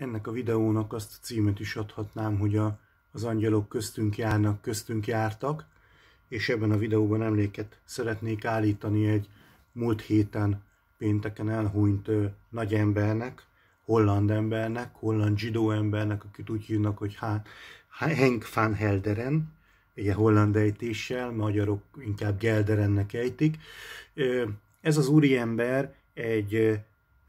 Ennek a videónak azt a címet is adhatnám, hogy a, az angyalok köztünk járnak, köztünk jártak, és ebben a videóban emléket szeretnék állítani egy múlt héten pénteken elhúnyt ö, nagy embernek, holland embernek, holland zsidó embernek, akit úgy hívnak, hogy H- Henk van Helderen, ugye holland ejtéssel, magyarok inkább Gelderennek ejtik. Ez az úriember egy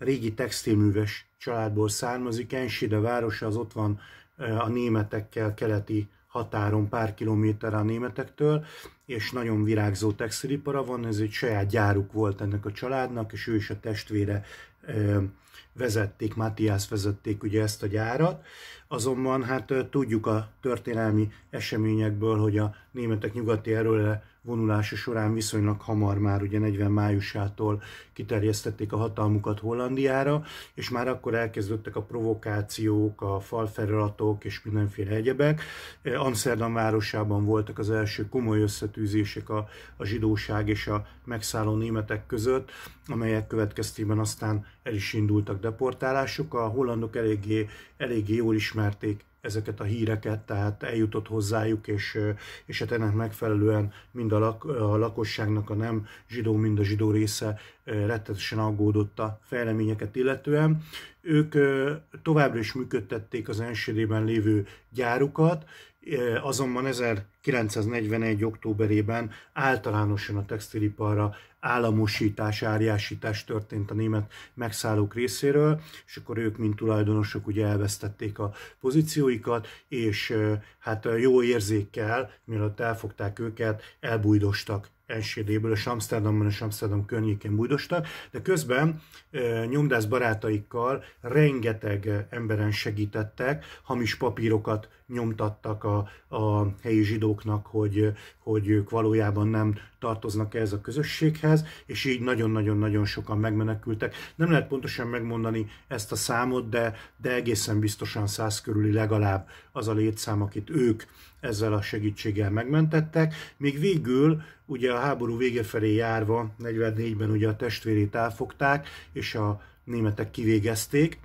régi textilműves családból származik, Enside városa az ott van a németekkel keleti határon pár kilométerre a németektől, és nagyon virágzó textilipara van, ez egy saját gyáruk volt ennek a családnak, és ő is a testvére vezették, Matthias vezették ugye ezt a gyárat, azonban hát tudjuk a történelmi eseményekből, hogy a németek nyugati erőle vonulása során viszonylag hamar már ugye 40 májusától kiterjesztették a hatalmukat Hollandiára, és már akkor elkezdődtek a provokációk, a falfelelatok és mindenféle egyebek. Amsterdam városában voltak az első komoly összetűzések a, a zsidóság és a megszálló németek között, amelyek következtében aztán el is indult voltak deportálások, a hollandok eléggé, eléggé jól ismerték ezeket a híreket, tehát eljutott hozzájuk, és, és hát ennek megfelelően mind a, lak, a lakosságnak, a nem zsidó, mind a zsidó része rettetesen aggódott a fejleményeket illetően. Ők továbbra is működtették az NCD-ben lévő gyárukat, azonban 1941. októberében általánosan a textiliparra államosítás, árjásítás történt a német megszállók részéről, és akkor ők, mint tulajdonosok, ugye elvesztették a pozíciót, fiúikat, és hát jó érzékkel, mielőtt elfogták őket, elbújdostak elsődéből, a és Amsterdamban és Amsterdam környékén bujdostak, de közben nyomdász barátaikkal rengeteg emberen segítettek, hamis papírokat nyomtattak a, a helyi zsidóknak, hogy, hogy ők valójában nem tartoznak ehhez a közösséghez, és így nagyon-nagyon-nagyon sokan megmenekültek. Nem lehet pontosan megmondani ezt a számot, de, de egészen biztosan száz körüli legalább az a létszám, akit ők ezzel a segítséggel megmentettek, míg végül ugye a háború vége felé járva, 44-ben ugye a testvérét elfogták, és a németek kivégezték,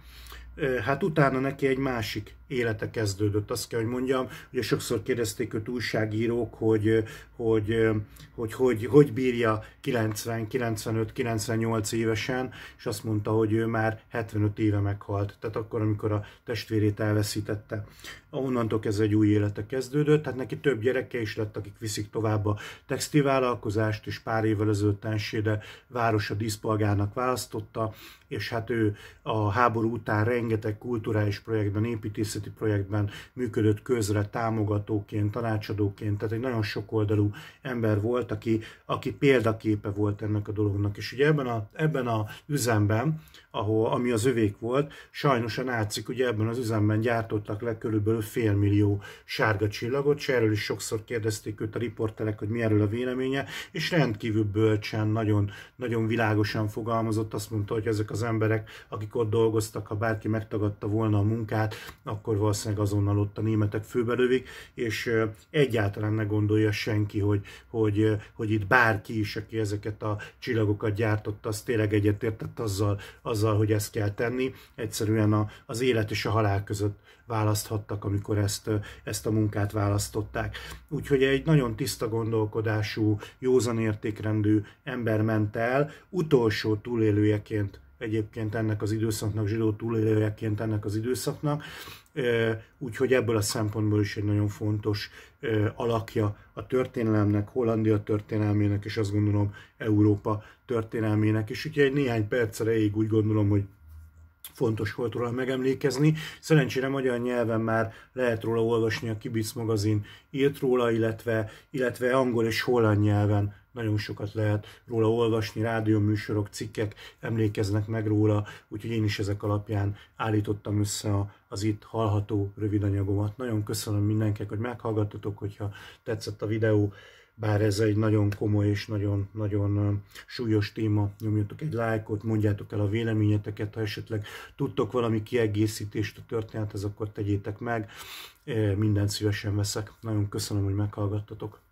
hát utána neki egy másik élete kezdődött. Azt kell, hogy mondjam, ugye sokszor kérdezték őt újságírók, hogy hogy, hogy, hogy, hogy bírja 90, 95, 98 évesen, és azt mondta, hogy ő már 75 éve meghalt, tehát akkor, amikor a testvérét elveszítette. Onnantól ez egy új élete kezdődött, tehát neki több gyereke is lett, akik viszik tovább a textilvállalkozást, és pár évvel ezelőtt Enséde városa díszpolgárnak választotta, és hát ő a háború után rengeteg kulturális projektben építész művészeti projektben működött közre, támogatóként, tanácsadóként, tehát egy nagyon sokoldalú ember volt, aki, aki példaképe volt ennek a dolognak. És ugye ebben a, ebben a üzemben, ahol, ami az övék volt, sajnos a nácik ugye ebben az üzemben gyártottak le körülbelül félmillió sárga csillagot, és erről is sokszor kérdezték őt a riporterek, hogy mi erről a véleménye, és rendkívül bölcsen, nagyon, nagyon világosan fogalmazott, azt mondta, hogy ezek az emberek, akik ott dolgoztak, ha bárki megtagadta volna a munkát, akkor akkor valószínűleg azonnal ott a németek főbelövik, és egyáltalán ne gondolja senki, hogy, hogy, hogy itt bárki is, aki ezeket a csillagokat gyártotta, az tényleg egyetértett azzal, azzal hogy ezt kell tenni. Egyszerűen a, az élet és a halál között választhattak, amikor ezt, ezt a munkát választották. Úgyhogy egy nagyon tiszta gondolkodású, józan értékrendű ember ment el, utolsó túlélőjeként egyébként ennek az időszaknak, zsidó túlélőjeként ennek az időszaknak, úgyhogy ebből a szempontból is egy nagyon fontos alakja a történelemnek, Hollandia történelmének, és azt gondolom Európa történelmének és Úgyhogy egy néhány perc ég úgy gondolom, hogy fontos volt róla megemlékezni. Szerencsére magyar nyelven már lehet róla olvasni, a Kibic magazin írt róla, illetve, illetve angol és holland nyelven nagyon sokat lehet róla olvasni, rádióműsorok, cikkek emlékeznek meg róla, úgyhogy én is ezek alapján állítottam össze az itt hallható rövidanyagomat. Nagyon köszönöm mindenkinek, hogy meghallgattatok, hogyha tetszett a videó, bár ez egy nagyon komoly és nagyon-nagyon súlyos téma. Nyomjatok egy lájkot, mondjátok el a véleményeteket, ha esetleg tudtok valami kiegészítést a történethez, akkor tegyétek meg. Mindent szívesen veszek. Nagyon köszönöm, hogy meghallgattatok.